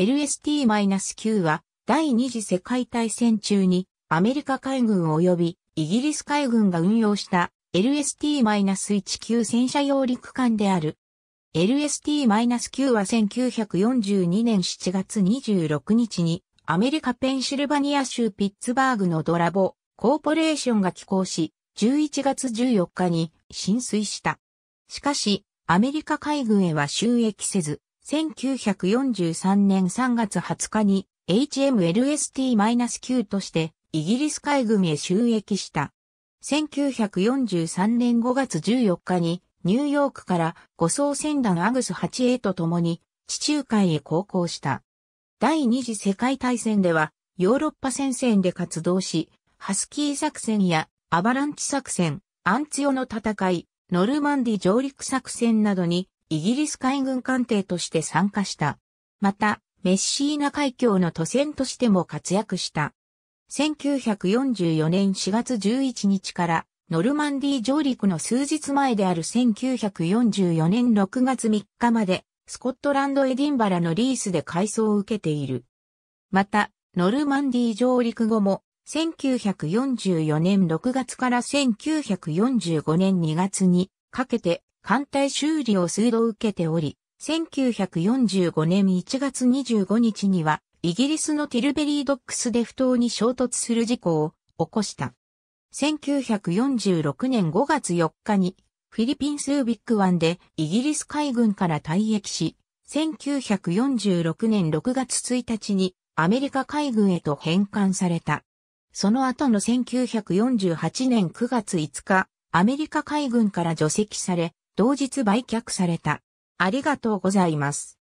LST-9 は第二次世界大戦中にアメリカ海軍及びイギリス海軍が運用した LST-1 9戦車用陸艦である。LST-9 は1942年7月26日にアメリカペンシルバニア州ピッツバーグのドラボコーポレーションが寄港し11月14日に浸水した。しかしアメリカ海軍へは収益せず1943年3月20日に HMLST-9 としてイギリス海軍へ収益した。1943年5月14日にニューヨークから護送船団アグス 8A と共に地中海へ航行した。第二次世界大戦ではヨーロッパ戦線で活動し、ハスキー作戦やアバランチ作戦、アンツヨの戦い、ノルマンディ上陸作戦などにイギリス海軍艦艇として参加した。また、メッシーナ海峡の都船としても活躍した。1944年4月11日からノルマンディ上陸の数日前である1944年6月3日までスコットランドエディンバラのリースで改装を受けている。また、ノルマンディ上陸後も1944年6月から1945年2月にかけて艦隊修理を数度受けており、1945年1月25日には、イギリスのティルベリードックスで不当に衝突する事故を起こした。1946年5月4日に、フィリピンスービック湾でイギリス海軍から退役し、1946年6月1日にアメリカ海軍へと返還された。その後の1948年9月5日、アメリカ海軍から除籍され、同日売却された。ありがとうございます。